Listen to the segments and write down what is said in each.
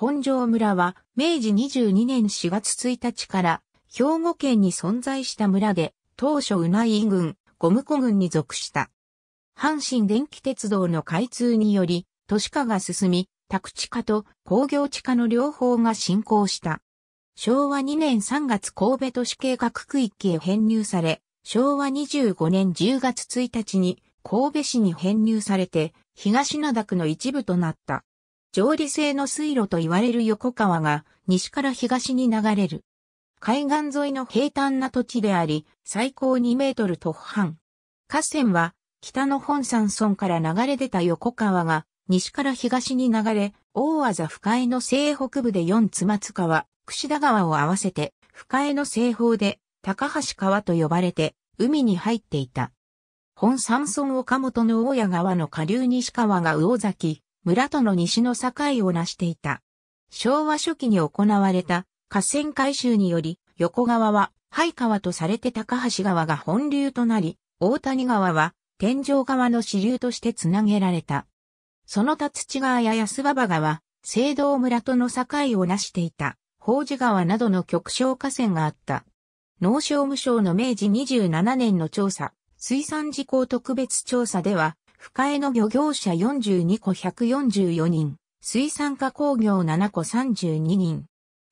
本庄村は明治22年4月1日から兵庫県に存在した村で当初うない郡、ゴム湖郡に属した。阪神電気鉄道の開通により都市化が進み、宅地化と工業地化の両方が進行した。昭和2年3月神戸都市計画区域へ編入され、昭和25年10月1日に神戸市に編入されて、東灘区の一部となった。上理性の水路と言われる横川が西から東に流れる。海岸沿いの平坦な土地であり、最高2メートル突半。河川は北の本山村から流れ出た横川が西から東に流れ、大技深江の西北部で四つ松川、櫛田川を合わせて、深江の西方で高橋川と呼ばれて海に入っていた。本山村岡本の大谷川の下流西川が魚崎、村との西の境を成していた。昭和初期に行われた河川改修により、横川は廃川とされて高橋川が本流となり、大谷川は天井川の支流としてつなげられた。その他土川や安馬場川、青銅村との境を成していた、宝寺川などの極小河川があった。農商務省の明治27年の調査、水産事項特別調査では、深江の漁業者42個144人、水産加工業7個32人。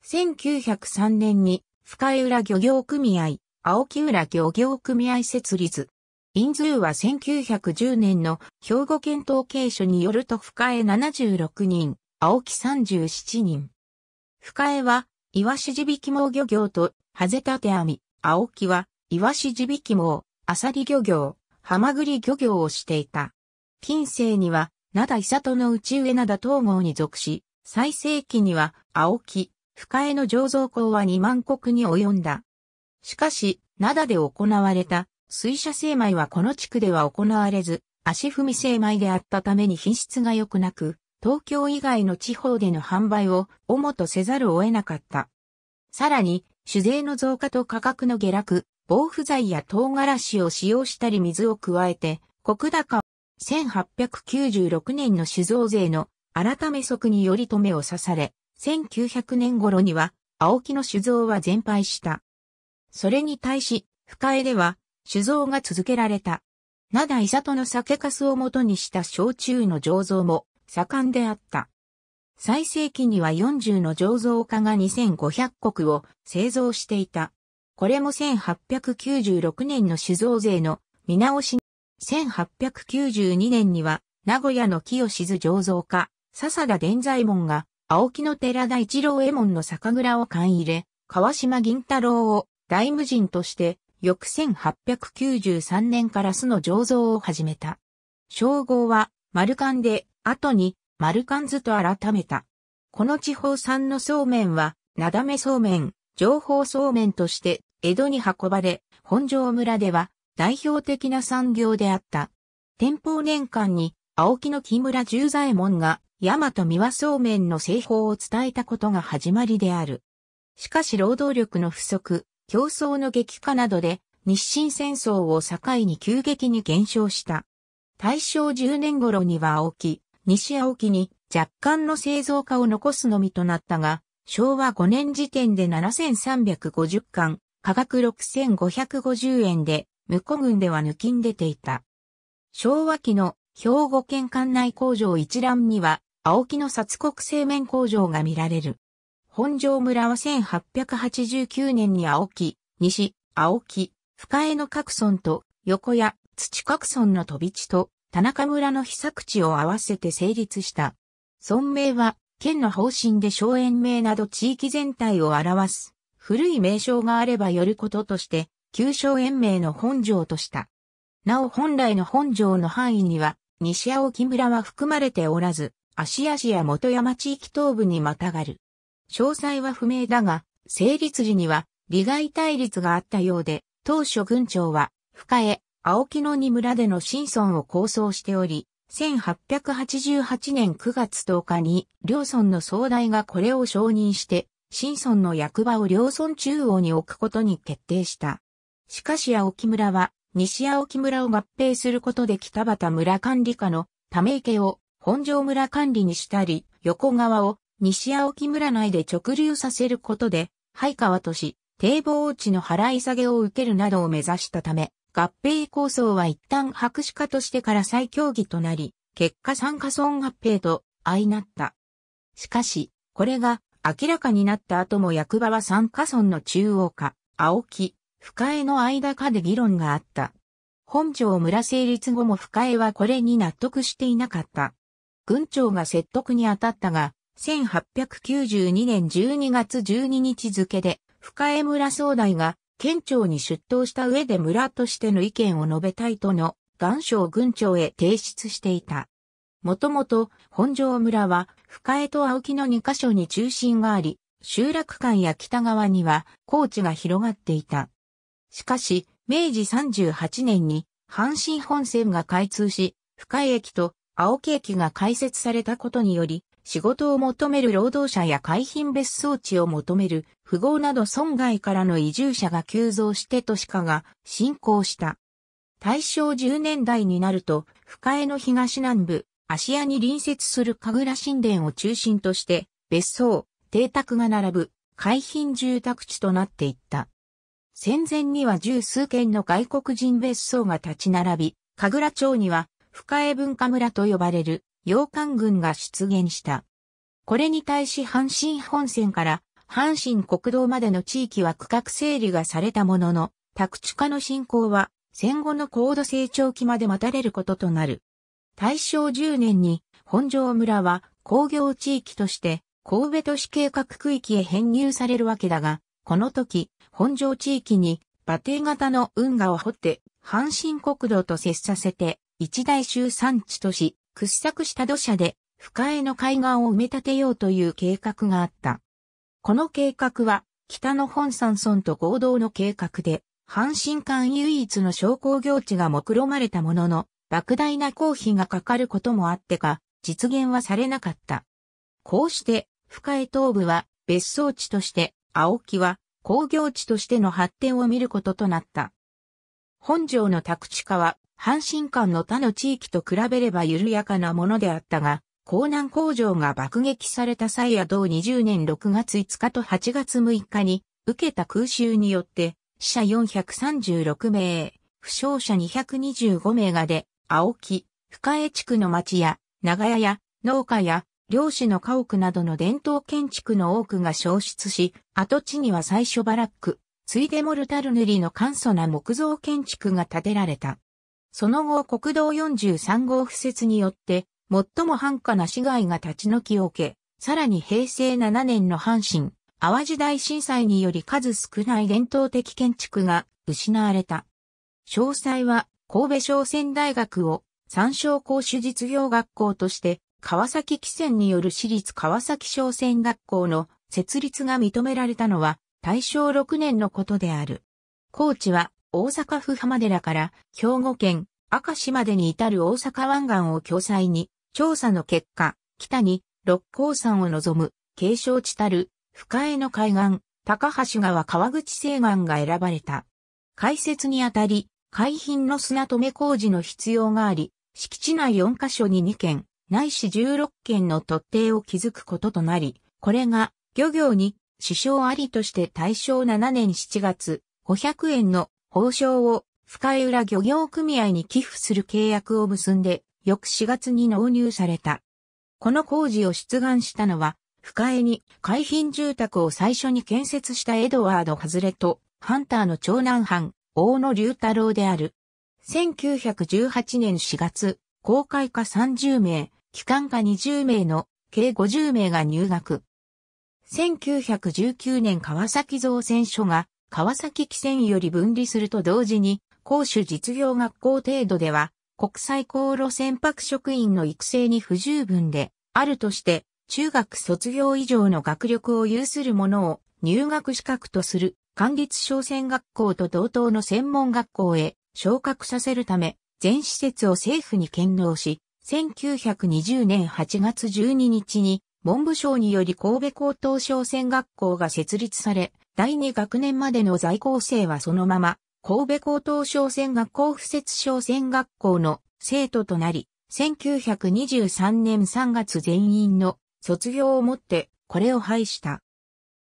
1903年に深江浦漁業組合、青木浦漁業組合設立。人数は1910年の兵庫県統計書によると深江76人、青木37人。深江は、イワシ地引き網漁業と、ハゼタテ網、青木は、イワシ地引き網、アサリ漁業、ハマグリ漁業をしていた。近世には、灘伊里の内上灘東郷に属し、最盛期には、青木、深江の醸造工は2万国に及んだ。しかし、灘で行われた、水車精米はこの地区では行われず、足踏み精米であったために品質が良くなく、東京以外の地方での販売を主とせざるを得なかった。さらに、酒税の増加と価格の下落、防腐剤や唐辛子を使用したり水を加えて、国高1896年の酒造税の改め則により止めを刺され、1900年頃には青木の酒造は全廃した。それに対し、深江では酒造が続けられた。灘伊里の酒粕を元にした焼酎の醸造も盛んであった。最盛期には40の醸造家が2500国を製造していた。これも1896年の酒造税の見直し1892年には、名古屋の清志醸造家、笹田伝左衛門が、青木の寺田一郎右衛門の酒蔵を勘入れ、川島銀太郎を大無人として、翌1893年から巣の醸造を始めた。称号は、丸缶で、後に、丸缶図と改めた。この地方産のそうめんは、なだめそうめん、情報そうめんとして、江戸に運ばれ、本庄村では、代表的な産業であった。天保年間に青木の木村十左衛門が大和三輪そうめんの製法を伝えたことが始まりである。しかし労働力の不足、競争の激化などで日清戦争を境に急激に減少した。大正10年頃には青木、西青木に若干の製造化を残すのみとなったが、昭和5年時点で7350巻、価格6550円で向こう軍では抜きん出ていた。昭和期の兵庫県管内工場一覧には、青木の殺国製麺工場が見られる。本庄村は1889年に青木、西、青木、深江の各村と横屋、土各村の飛び地と田中村の被作地を合わせて成立した。村名は県の方針で荘園名など地域全体を表す。古い名称があればよることとして旧正延命の本城とした。なお本来の本城の範囲には、西青木村は含まれておらず、芦屋市や元山地域東部にまたがる。詳細は不明だが、成立時には利害対立があったようで、当初軍長は、深江、青木の二村での新村を構想しており、1888年9月10日に、両村の総代がこれを承認して、新村の役場を両村中央に置くことに決定した。しかし青木村は、西青木村を合併することで北畑村管理下のため池を本庄村管理にしたり、横川を西青木村内で直流させることで、廃川都市、堤防落ちの払い下げを受けるなどを目指したため、合併構想は一旦白紙化としてから再協議となり、結果参加村合併と相なった。しかし、これが明らかになった後も役場は参加村の中央化、青木、深江の間かで議論があった。本庁村成立後も深江はこれに納得していなかった。軍長が説得に当たったが、1892年12月12日付で、深江村総代が県庁に出頭した上で村としての意見を述べたいとの願書を軍長へ提出していた。もともと本庄村は深江と青木の2カ所に中心があり、集落間や北側には高地が広がっていた。しかし、明治38年に阪神本線が開通し、深井駅と青木駅が開設されたことにより、仕事を求める労働者や海浜別荘地を求める富豪など村外からの移住者が急増して都市化が進行した。大正10年代になると、深江の東南部、芦屋に隣接する神楽神殿を中心として、別荘、邸宅が並ぶ海浜住宅地となっていった。戦前には十数軒の外国人別荘が立ち並び、神楽町には深江文化村と呼ばれる洋館群が出現した。これに対し阪神本線から阪神国道までの地域は区画整理がされたものの、宅地化の進行は戦後の高度成長期まで待たれることとなる。大正10年に本庄村は工業地域として神戸都市計画区域へ編入されるわけだが、この時、本庄地域に馬蹄型の運河を掘って、阪神国道と接させて、一大集産地とし、掘削した土砂で、深江の海岸を埋め立てようという計画があった。この計画は、北の本山村と合同の計画で、阪神間唯一の商工業地が目論まれたものの、莫大な公費がかかることもあってか、実現はされなかった。こうして、深江東部は別荘地として青木は工業地としての発展を見ることとなった。本城の宅地化は、阪神間の他の地域と比べれば緩やかなものであったが、江南工場が爆撃された際や同20年6月5日と8月6日に受けた空襲によって死者436名、負傷者225名がで、青木、深江地区の町や長屋や農家や漁師の家屋などの伝統建築の多くが消失し、跡地には最初バラック、ついでモルタル塗りの簡素な木造建築が建てられた。その後国道43号付設によって、最も繁華な市街が立ち退きを受け、さらに平成7年の阪神、淡路大震災により数少ない伝統的建築が失われた。詳細は神戸商船大学を参照講師実業学校として川崎汽船による私立川崎商船学校の設立が認められたのは大正6年のことである。高知は大阪府浜寺から兵庫県明石までに至る大阪湾岸を共済に調査の結果、北に六甲山を望む継承地たる深江の海岸、高橋川川口西岸が選ばれた。開設にあたり、海浜の砂止め工事の必要があり、敷地内4カ所に2件、ないし16件の突定を築くこととなり、これが漁業に支障ありとして大正7年7月、500円の報奨を深浦漁業組合に寄付する契約を結んで、翌4月に納入された。この工事を出願したのは、深江に海浜住宅を最初に建設したエドワード・ハズレと、ハンターの長男藩、大野龍太郎である。1918年4月、公開化30名、機関下20名の計50名が入学。1919年川崎造船所が川崎汽船より分離すると同時に、公主実業学校程度では、国際航路船舶職員の育成に不十分で、あるとして、中学卒業以上の学力を有する者を入学資格とする、管立商船学校と同等の専門学校へ昇格させるため、全施設を政府に献納し、1920年8月12日に文部省により神戸高等商船学校が設立され、第2学年までの在校生はそのまま、神戸高等商船学校附設商船学校の生徒となり、1923年3月全員の卒業をもってこれを廃した。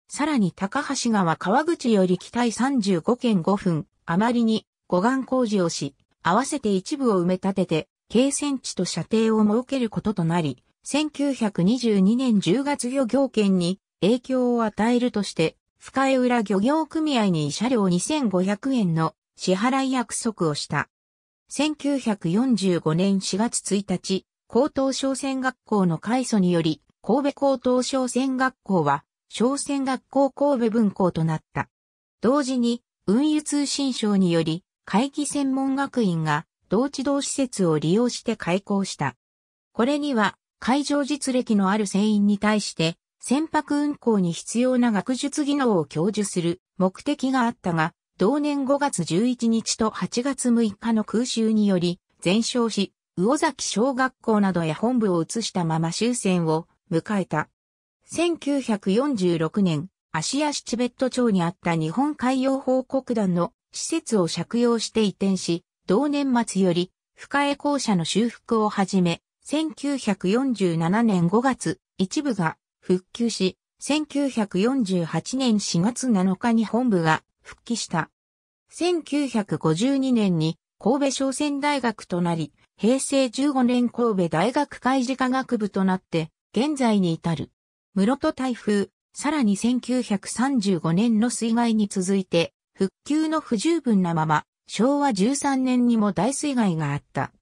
さらに高橋川川口より北へ35件5分、あまりに護岸工事をし、合わせて一部を埋め立てて、軽戦地と射程を設けることとなり、1922年10月漁業権に影響を与えるとして、深江浦漁業組合に車両2500円の支払い約束をした。1945年4月1日、高等商船学校の改祖により、神戸高等商船学校は、商船学校神戸分校となった。同時に、運輸通信省により、会議専門学院が同地動施設を利用して開港した。これには、海上実歴のある船員に対して、船舶運航に必要な学術技能を享受する目的があったが、同年5月11日と8月6日の空襲により、全焼し、魚崎小学校などへ本部を移したまま終戦を迎えた。1946年、芦屋市チベット町にあった日本海洋報告団の施設を借用して移転し、同年末より、深江校舎の修復をはじめ、1947年5月、一部が復旧し、1948年4月7日に本部が復帰した。1952年に神戸商船大学となり、平成15年神戸大学海事科学部となって、現在に至る。室戸台風、さらに1935年の水害に続いて、復旧の不十分なまま、昭和13年にも大水害があった。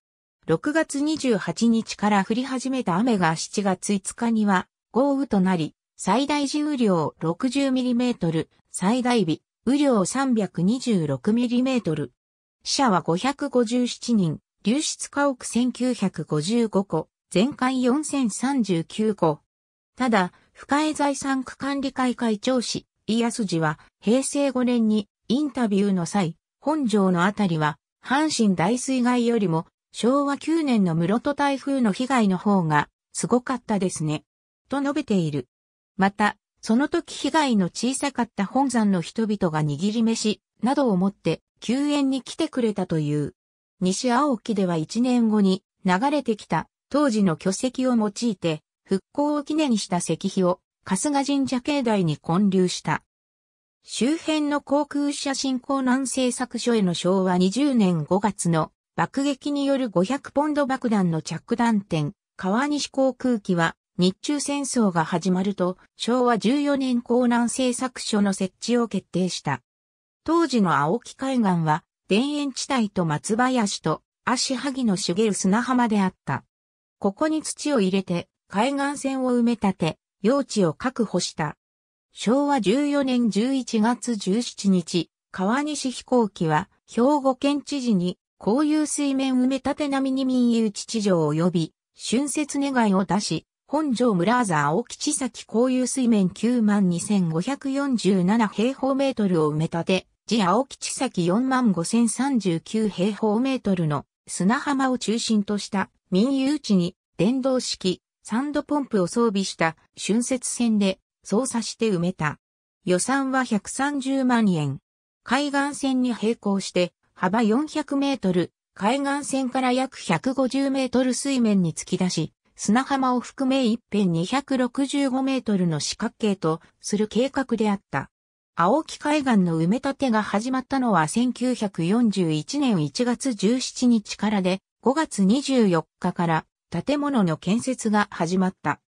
6月28日から降り始めた雨が7月5日には豪雨となり、最大時雨量 60mm、最大日、雨量 326mm。死者は557人、流出家屋1955戸、全壊4039戸。ただ、深江財産区管理会会長氏、アス氏は平成5年にインタビューの際、本城のあたりは、阪神大水害よりも、昭和9年の室戸台風の被害の方が、すごかったですね。と述べている。また、その時被害の小さかった本山の人々が握り飯、などを持って、救援に来てくれたという。西青木では1年後に、流れてきた、当時の巨石を用いて、復興を記念した石碑を、春日神社境内に建立した。周辺の航空写真港南製作所への昭和20年5月の爆撃による500ポンド爆弾の着弾点、川西航空機は日中戦争が始まると昭和14年港南製作所の設置を決定した。当時の青木海岸は田園地帯と松林と足萩の茂る砂浜であった。ここに土を入れて海岸線を埋め立て、用地を確保した。昭和14年11月17日、川西飛行機は、兵庫県知事に、公有水面埋め立て並に民有地地上及び、春節願いを出し、本城村ザ青吉崎公有水面92,547平方メートルを埋め立て、地青吉崎45,039平方メートルの砂浜を中心とした民有地に電動式サンドポンプを装備した春節船で操作して埋めた。予算は130万円。海岸線に並行して幅400メートル、海岸線から約150メートル水面に突き出し、砂浜を含め一辺265メートルの四角形とする計画であった。青木海岸の埋め立てが始まったのは1941年1月17日からで、5月24日から建物の建設が始まった。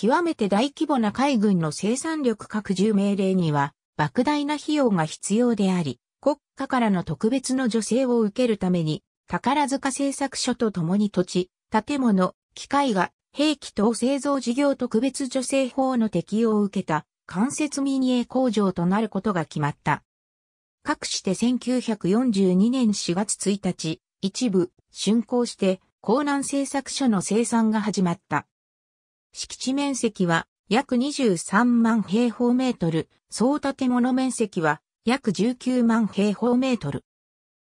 極めて大規模な海軍の生産力拡充命令には、莫大な費用が必要であり、国家からの特別の助成を受けるために、宝塚製作所と共に土地、建物、機械が兵器等製造事業特別助成法の適用を受けた間接民営工場となることが決まった。各して1942年4月1日、一部、竣工して、江南製作所の生産が始まった。敷地面積は約23万平方メートル、総建物面積は約19万平方メートル。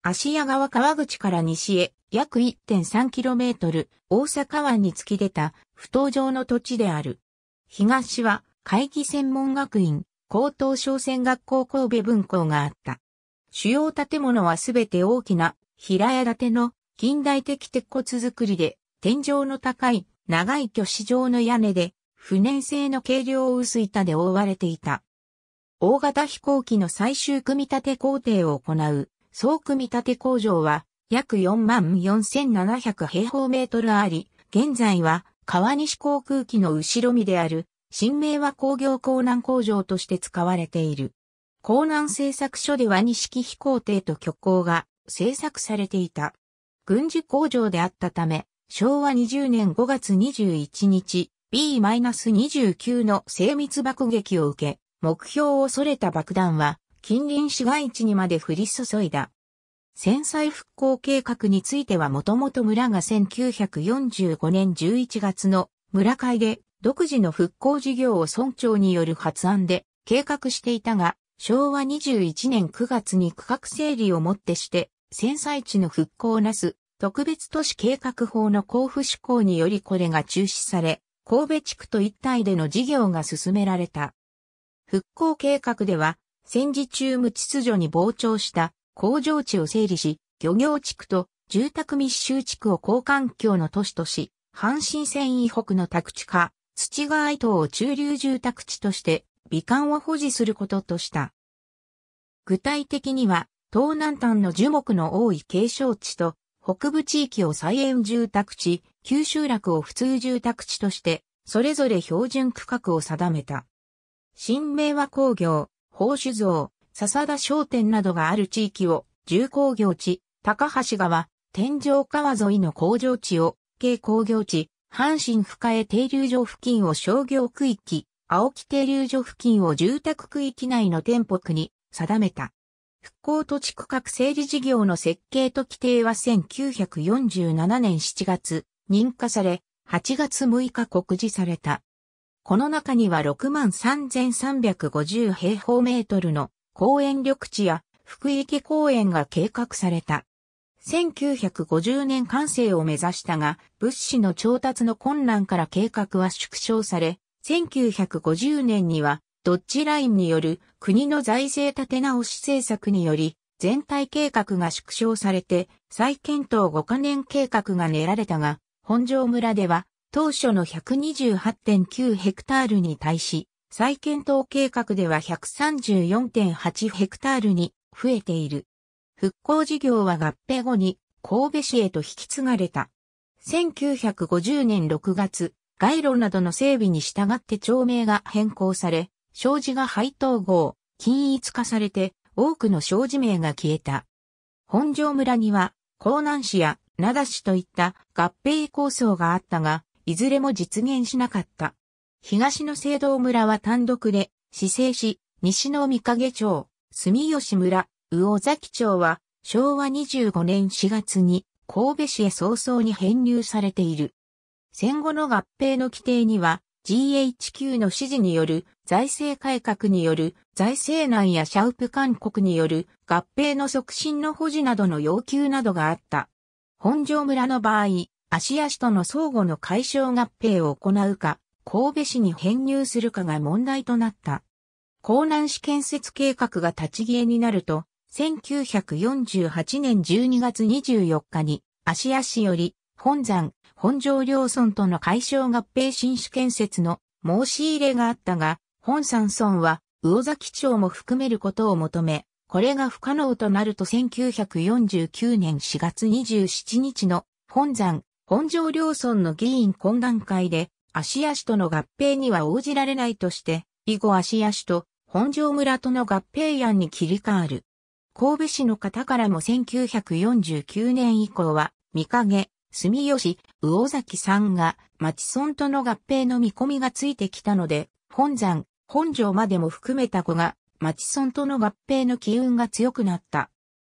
芦屋川川口から西へ約 1.3km 大阪湾に突き出た不当上の土地である。東は会議専門学院高等商船学校神戸分校があった。主要建物はすべて大きな平屋建ての近代的鉄骨造りで天井の高い長い巨子状の屋根で、不燃性の軽量薄板で覆われていた。大型飛行機の最終組み立て工程を行う、総組み立て工場は、約44,700平方メートルあり、現在は、川西航空機の後ろ身である、新名和工業港南工場として使われている。港南製作所では西木飛行艇と巨港が製作されていた。軍需工場であったため、昭和20年5月21日、B-29 の精密爆撃を受け、目標を恐れた爆弾は、近隣市街地にまで降り注いだ。戦災復興計画についてはもともと村が1945年11月の村会で独自の復興事業を村長による発案で計画していたが、昭和21年9月に区画整理をもってして、戦災地の復興をなす特別都市計画法の交付施行によりこれが中止され、神戸地区と一体での事業が進められた。復興計画では、戦時中無秩序に膨張した工場地を整理し、漁業地区と住宅密集地区を交環境の都市とし、阪神線以北の宅地化、土川伊島を中流住宅地として美観を保持することとした。具体的には、東南端の樹木の多い景勝地と北部地域を再園住宅地、九州落を普通住宅地として、それぞれ標準区画を定めた。新明和工業、宝酒造、笹田商店などがある地域を、重工業地、高橋川、天井川沿いの工場地を、軽工業地、阪神深江停留所付近を商業区域、青木停留所付近を住宅区域内の店舗区に定めた。復興土地区画整理事業の設計と規定は1947年7月、認可され、8月6日告示された。この中には63,350平方メートルの公園緑地や福池公園が計画された。1950年完成を目指したが、物資の調達の困難から計画は縮小され、1950年にはドッジラインによる国の財政立て直し政策により、全体計画が縮小されて、再検討5カ年計画が練られたが、本庄村では、当初の128.9ヘクタールに対し、再検討計画では134.8ヘクタールに増えている。復興事業は合併後に神戸市へと引き継がれた。1950年6月、街路などの整備に従って町名が変更され、障子が配当号、均一化されて、多くの障子名が消えた。本庄村には、江南市や灘市といった合併構想があったが、いずれも実現しなかった。東の聖堂村は単独で、市政市、西の三影町、住吉村、魚崎町は、昭和25年4月に、神戸市へ早々に編入されている。戦後の合併の規定には、GHQ の指示による財政改革による財政難やシャウプ勧告による合併の促進の保持などの要求などがあった。本庄村の場合、芦屋市との相互の解消合併を行うか、神戸市に編入するかが問題となった。江南市建設計画が立ち消えになると、1948年12月24日に芦屋市より本山本庄両村との解消合併新種建設の申し入れがあったが、本山村は魚崎町も含めることを求め、これが不可能となると1949年4月27日の本山、本庄両村の議員懇談会で、足足との合併には応じられないとして、以後足足と本庄村との合併案に切り替わる。神戸市の方からも1949年以降は、見影、住吉、魚崎さんが、町村との合併の見込みがついてきたので、本山、本城までも含めた子が、町村との合併の機運が強くなった。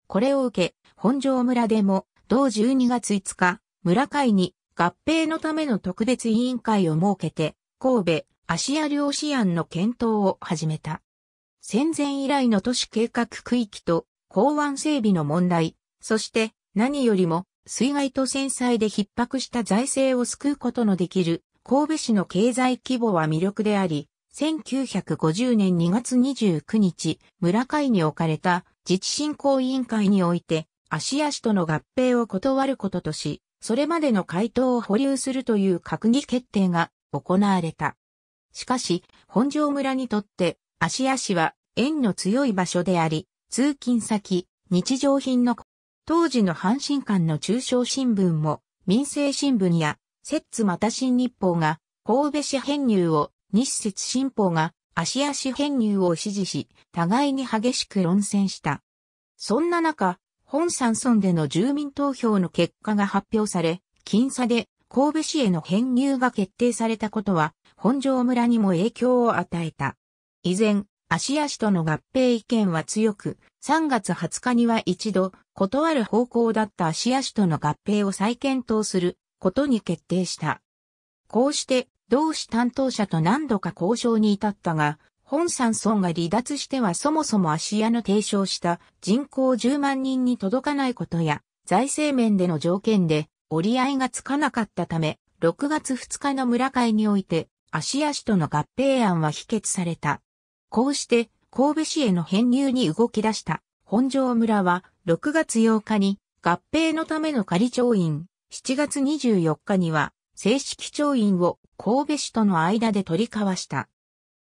これを受け、本城村でも、同12月5日、村会に合併のための特別委員会を設けて、神戸、芦屋漁師案の検討を始めた。戦前以来の都市計画区域と港湾整備の問題、そして何よりも水害と戦災で逼迫した財政を救うことのできる神戸市の経済規模は魅力であり、1950年2月29日、村会に置かれた自治振興委員会において、芦屋市との合併を断ることとし、それまでの回答を保留するという閣議決定が行われた。しかし、本庄村にとって、芦屋市は縁の強い場所であり、通勤先、日常品の当時の阪神間の中小新聞も、民生新聞や、摂津また新日報が、神戸市編入を、日節新報が、芦屋市編入を支持し、互いに激しく論戦した。そんな中、本山村での住民投票の結果が発表され、僅差で神戸市への編入が決定されたことは、本庄村にも影響を与えた。依然、芦屋市との合併意見は強く、3月20日には一度、断る方向だった芦屋市との合併を再検討することに決定した。こうして、同志担当者と何度か交渉に至ったが、本山村が離脱してはそもそも芦屋の提唱した人口10万人に届かないことや、財政面での条件で折り合いがつかなかったため、6月2日の村会において、芦屋市との合併案は否決された。こうして、神戸市への編入に動き出した本庄村は6月8日に合併のための仮調印、7月24日には正式調印を神戸市との間で取り交わした。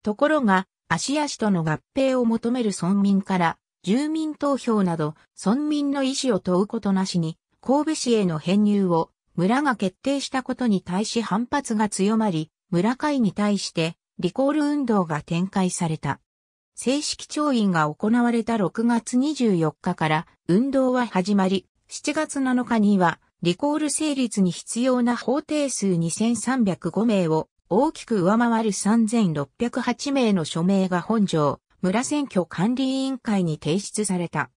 ところが、足屋市との合併を求める村民から住民投票など村民の意思を問うことなしに神戸市への編入を村が決定したことに対し反発が強まり、村会に対してリコール運動が展開された。正式調印が行われた6月24日から運動は始まり、7月7日にはリコール成立に必要な法定数2305名を大きく上回る3608名の署名が本条村選挙管理委員会に提出された。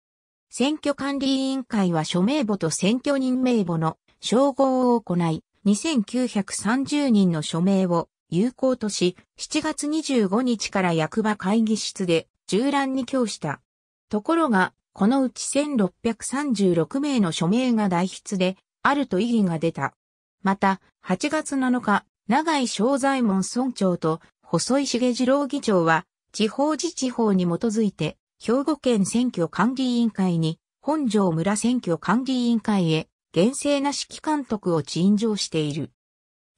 選挙管理委員会は署名簿と選挙人名簿の称号を行い、2930人の署名を有効とし、7月25日から役場会議室で従覧に供した。ところが、このうち1636名の署名が代筆で、あると意義が出た。また、8月7日、長井正左衛門村長と細井重次郎議長は、地方自治法に基づいて、兵庫県選挙管理委員会に、本庄村選挙管理委員会へ、厳正な指揮監督を陳情している。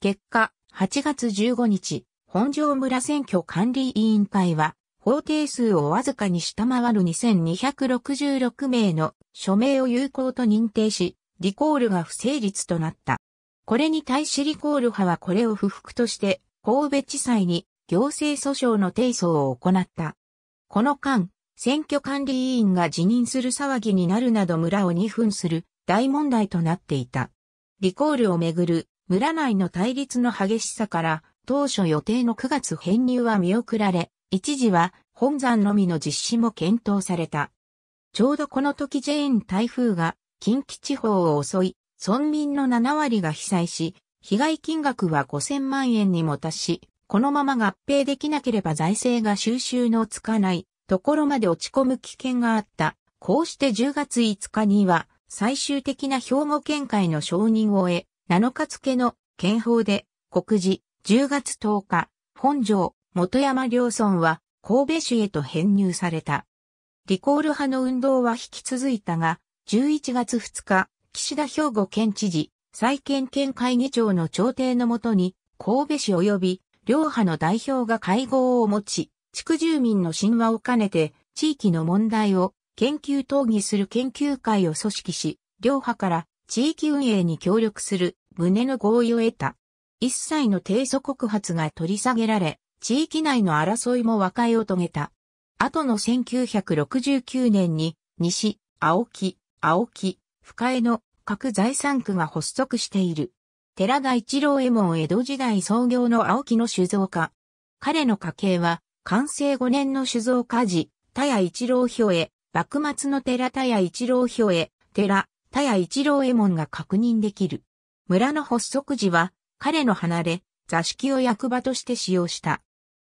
結果、8月15日、本庄村選挙管理委員会は、法定数をわずかに下回る2266名の署名を有効と認定し、リコールが不成立となった。これに対しリコール派はこれを不服として、神戸地裁に行政訴訟の提訴を行った。この間、選挙管理委員が辞任する騒ぎになるなど村を二分する大問題となっていた。リコールをめぐる村内の対立の激しさから、当初予定の9月編入は見送られ、一時は本山のみの実施も検討された。ちょうどこの時ジェーン台風が近畿地方を襲い、村民の7割が被災し、被害金額は5000万円にも達し、このまま合併できなければ財政が収集のつかないところまで落ち込む危険があった。こうして10月5日には最終的な兵庫県会の承認を得、7日付の憲法で告示10月10日、本城、元山両村は神戸市へと編入された。リコール派の運動は引き続いたが、11月2日、岸田兵庫県知事、再建県会議長の調停のもとに、神戸市及び両派の代表が会合を持ち、地区住民の神話を兼ねて、地域の問題を研究討議する研究会を組織し、両派から地域運営に協力する胸の合意を得た。一切の提訴告発が取り下げられ、地域内の争いも和解を遂げた。後の1969年に、西、青木、青木、深江の各財産区が発足している。寺田一郎右衛門江戸時代創業の青木の酒造家。彼の家系は、完成5年の酒造家事、田谷一郎表へ、幕末の寺田谷一郎表へ、寺、田谷一郎右衛門が確認できる。村の発足時は、彼の離れ、座敷を役場として使用した。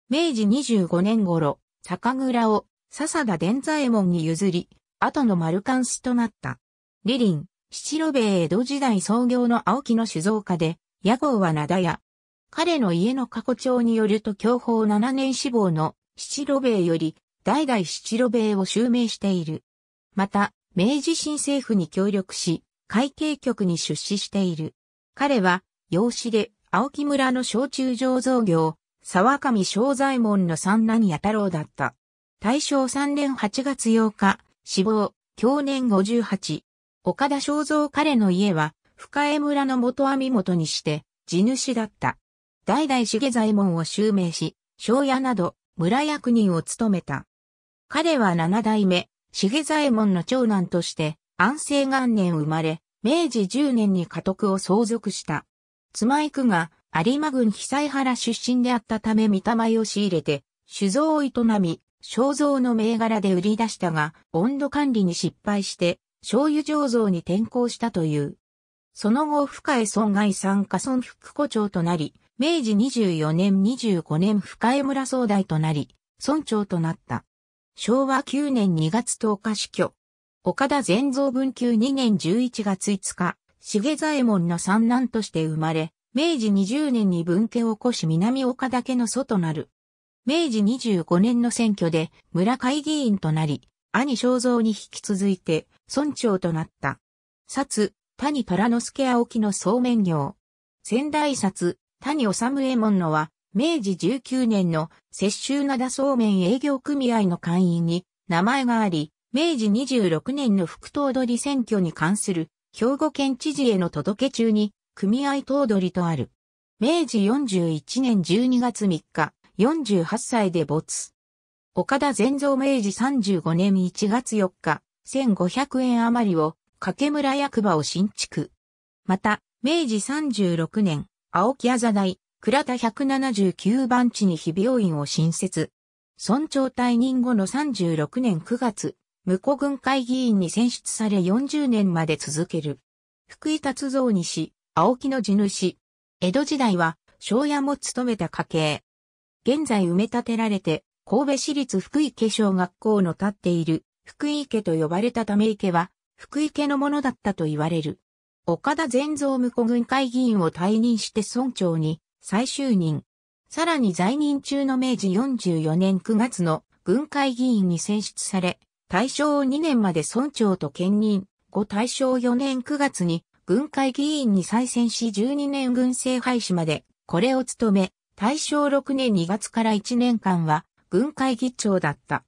明治25年頃、酒蔵を笹田伝左衛門に譲り、後の丸冠子となった。リリン、七路米江戸時代創業の青木の酒造家で、屋号は灘屋。彼の家の過去帳によると享保7年死亡の七路米より、代々七路米を襲名している。また、明治新政府に協力し、会計局に出資している。彼は、養子で、青木村の小中醸造業、沢上正左衛門の三男八太郎だった。大正3年8月8日、死亡、去年58。岡田正造彼の家は、深江村の元網元にして、地主だった。代々重左衛門を襲名し、庄屋など、村役人を務めた。彼は七代目、重左衛門の長男として、安政元年生まれ、明治10年に家督を相続した。妻育が有馬郡久井原出身であったため御霊を仕入れて、酒造を営み、肖像の銘柄で売り出したが、温度管理に失敗して、醤油醸造に転向したという。その後、深江村外産加村副古長となり、明治24年25年深江村総代となり、村長となった。昭和9年2月10日死去。岡田善造文久2年11月5日、重左衛門の三男として生まれ、明治20年に文家を起こし南岡田家の祖となる。明治25年の選挙で村会議員となり、兄正蔵に引き続いて村長となった。札、谷虎之助青木の総面業。仙台札、谷治右衛門のは、明治19年の雪州灘そうめん営業組合の会員に名前があり、明治26年の副頭取選挙に関する兵庫県知事への届け中に組合頭取とある。明治41年12月3日、48歳で没。岡田善蔵明治35年1月4日、1500円余りを、掛村役場を新築。また、明治36年、青木あざ台、倉田179番地に非病院を新設。村長退任後の36年9月、無戸軍会議員に選出され40年まで続ける。福井達造西、青木の地主。江戸時代は、庄屋も務めた家系。現在埋め立てられて、神戸市立福井家小学校の立っている、福井家と呼ばれたため池は、福井家のものだったと言われる。岡田善蔵無戸軍会議員を退任して村長に、再就任。さらに在任中の明治44年9月の軍会議員に選出され、大正2年まで村長と兼任、後大正4年9月に軍会議員に再選し12年軍政廃止までこれを務め、大正6年2月から1年間は軍会議長だった。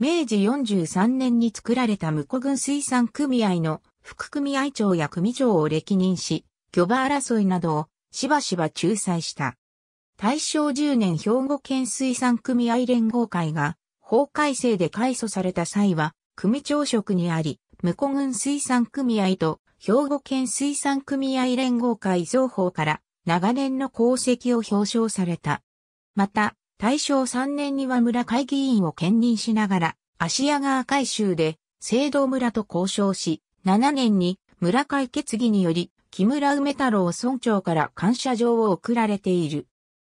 明治43年に作られた無う軍水産組合の副組合長や組長を歴任し、巨場争いなどをしばしば仲裁した。大正10年兵庫県水産組合連合会が法改正で改組された際は、組長職にあり、無古軍水産組合と兵庫県水産組合連合会双方から長年の功績を表彰された。また、大正3年には村会議員を兼任しながら、芦屋川改修で、聖堂村と交渉し、7年に村会決議により、木村梅太郎村長から感謝状を贈られている。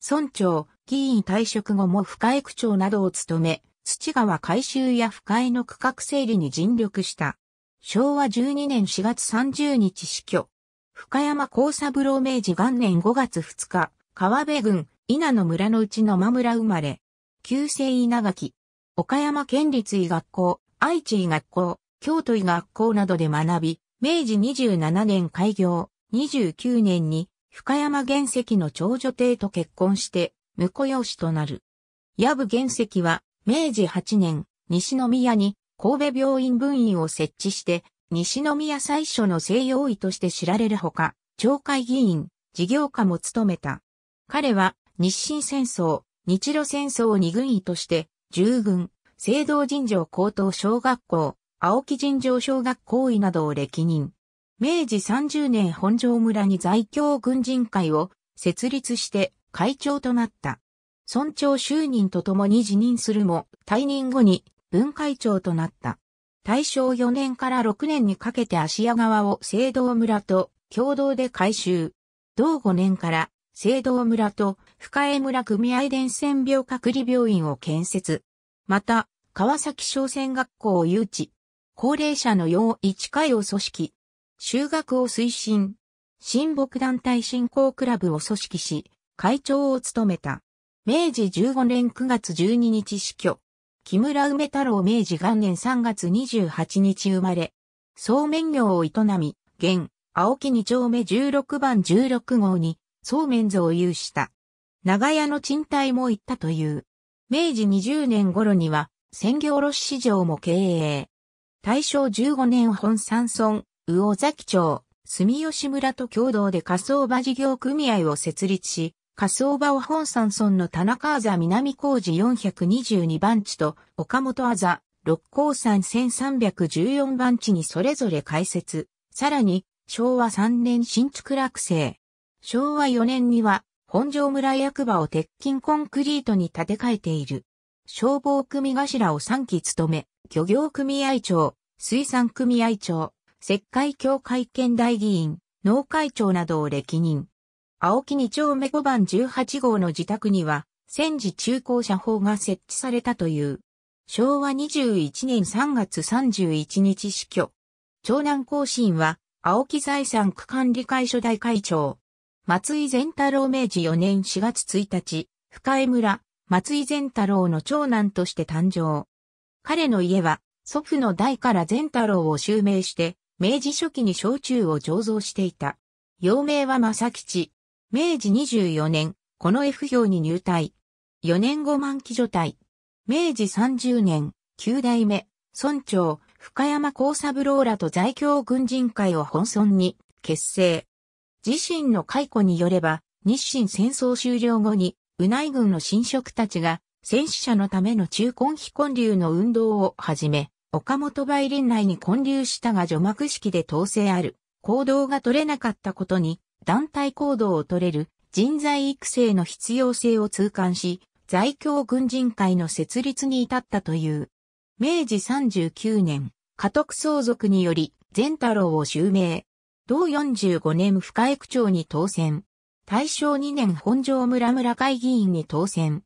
村長、議員退職後も深江区長などを務め、土川改修や不快の区画整理に尽力した。昭和12年4月30日死去。深山高三郎明治元年5月2日、川辺郡稲の村のうち野間村生まれ。旧姓稲垣。岡山県立医学校、愛知医学校、京都医学校などで学び、明治27年開業、29年に深山原石の長女帝と結婚して、婿養子となる。矢部原石は明治8年、西宮に神戸病院分院を設置して、西宮最初の西洋医として知られるほか、町会議員、事業家も務めた。彼は、日清戦争、日露戦争二軍医として、従軍、聖堂尋常高等小学校、青木尋常小学校医などを歴任。明治30年本庄村に在京軍人会を設立して会長となった。村長就任とともに辞任するも、退任後に文会長となった。大正4年から6年にかけて芦屋川を聖堂村と共同で改修。同5年から聖堂村と深江村組合伝染病隔離病院を建設。また、川崎商船学校を誘致。高齢者の養一会を組織。修学を推進。親睦団体振興クラブを組織し、会長を務めた。明治15年9月12日死去。木村梅太郎明治元年3月28日生まれ。そうめん業を営み、現、青木二丁目16番16号に、そうめん像を有した。長屋の賃貸も行ったという。明治20年頃には、鮮魚卸市場も経営。大正15年本山村、魚崎町、住吉村と共同で仮想場事業組合を設立し、カスオバ本山村の田中あざ南工事422番地と岡本あざ六甲山1314番地にそれぞれ開設。さらに昭和3年新築落成。昭和4年には本庄村役場を鉄筋コンクリートに建て替えている。消防組頭を3期務め、漁業組合長、水産組合長、石灰協会県大議員、農会長などを歴任。青木二丁目5番18号の自宅には、戦時中高社砲が設置されたという。昭和21年3月31日死去。長男更新は、青木財産区管理会初代会長。松井善太郎明治4年4月1日、深江村、松井善太郎の長男として誕生。彼の家は、祖父の代から善太郎を襲名して、明治初期に焼酎を醸造していた。幼名は正吉、明治24年、この F 票に入隊。4年後満期除隊。明治30年、9代目、村長、深山幸三郎らと在京軍人会を本村に結成。自身の解雇によれば、日清戦争終了後に、な内軍の新職たちが、戦死者のための中根非建立の運動を始め、岡本梅林内に建立したが除幕式で統制ある、行動が取れなかったことに、団体行動を取れる人材育成の必要性を痛感し、在京軍人会の設立に至ったという。明治39年、家督相続により、善太郎を襲名。同45年深江区長に当選。大正2年本庄村村会議員に当選。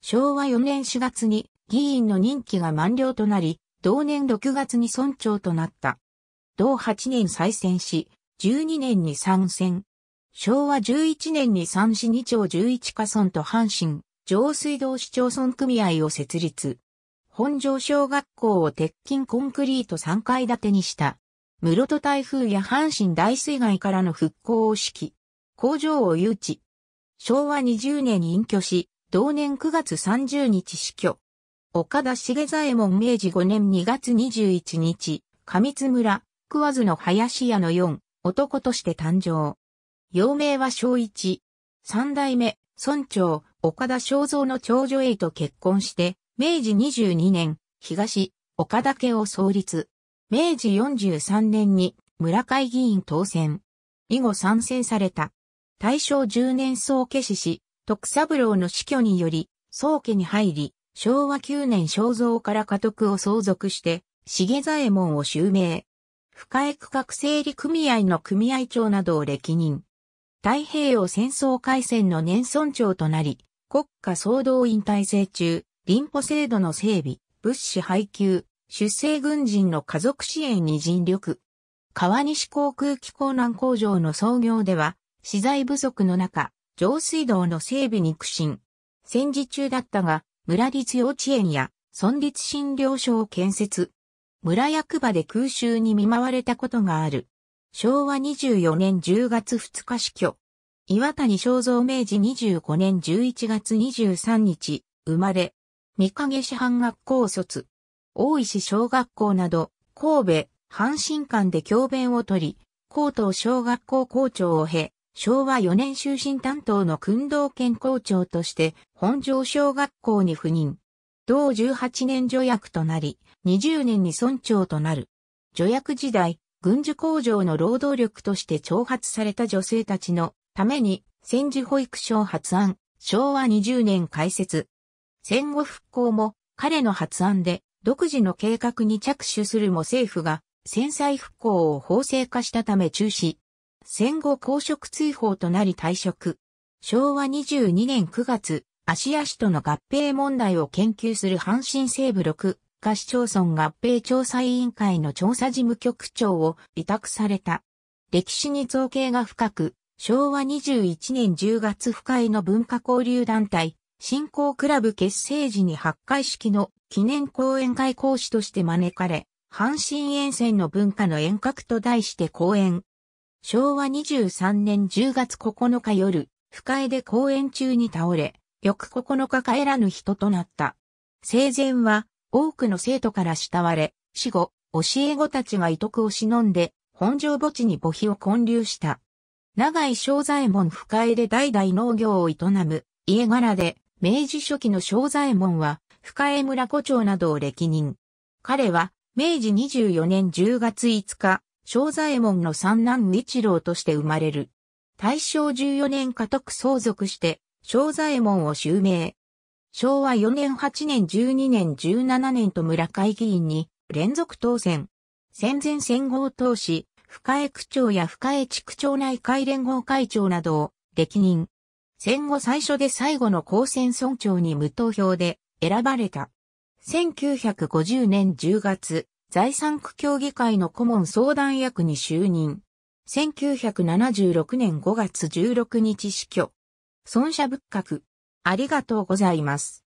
昭和4年4月に議員の任期が満了となり、同年6月に村長となった。同8年再選し、12年に参戦。昭和11年に三市二町11家村と阪神、上水道市町村組合を設立。本庄小学校を鉄筋コンクリート3階建てにした。室戸台風や阪神大水害からの復興を指揮。工場を誘致。昭和20年隠居し、同年9月30日死去。岡田茂左衛門明治5年2月21日、上津村、桑津の林家の4、男として誕生。幼名は小一。三代目、村長、岡田正造の長女 A と結婚して、明治22年、東、岡田家を創立。明治43年に村会議員当選。以後参戦された。大正10年総家死し、徳三郎の死去により、宗家に入り、昭和9年肖像から家督を相続して、重左衛門を襲名。深江区画整理組合の組合長などを歴任。太平洋戦争開戦の年村長となり、国家総動員体制中、林保制度の整備、物資配給、出生軍人の家族支援に尽力。川西航空機構南工場の創業では、資材不足の中、上水道の整備に苦心。戦時中だったが、村立幼稚園や村立診療所を建設。村役場で空襲に見舞われたことがある。昭和24年10月2日死去。岩谷正造明治25年11月23日、生まれ。三影市半学校卒。大石小学校など、神戸、阪神館で教鞭を取り、高等小学校校長を経、昭和4年就寝担当の訓導兼校長として、本庄小学校に赴任。同18年助役となり、20年に村長となる。助役時代、軍需工場の労働力として挑発された女性たちのために戦時保育所発案、昭和20年開設。戦後復興も彼の発案で独自の計画に着手するも政府が戦災復興を法制化したため中止。戦後公職追放となり退職。昭和22年9月、芦屋市との合併問題を研究する阪神西部6下市町村合併調査委員会の調査事務局長を委託された。歴史に造形が深く、昭和21年10月不快の文化交流団体、振興クラブ結成時に発会式の記念講演会講師として招かれ、阪神沿線の文化の遠隔と題して講演。昭和23年10月9日夜、不快で講演中に倒れ、翌9日帰らぬ人となった。生前は多くの生徒から慕われ、死後、教え子たちが遺徳を忍んで、本庄墓地に墓碑を建立した。長井正左衛門深江で代々農業を営む家柄で、明治初期の正左衛門は深江村古町などを歴任。彼は明治24年10月5日、正左衛門の三男一郎として生まれる。大正14年家督相続して、正左衛門を襲名。昭和4年8年12年17年と村会議員に連続当選。戦前戦後を通し、深江区長や深江地区長内会連合会長などを歴任。戦後最初で最後の公選村長に無投票で選ばれた。1950年10月、財産区協議会の顧問相談役に就任。1976年5月16日死去。損者仏閣。ありがとうございます。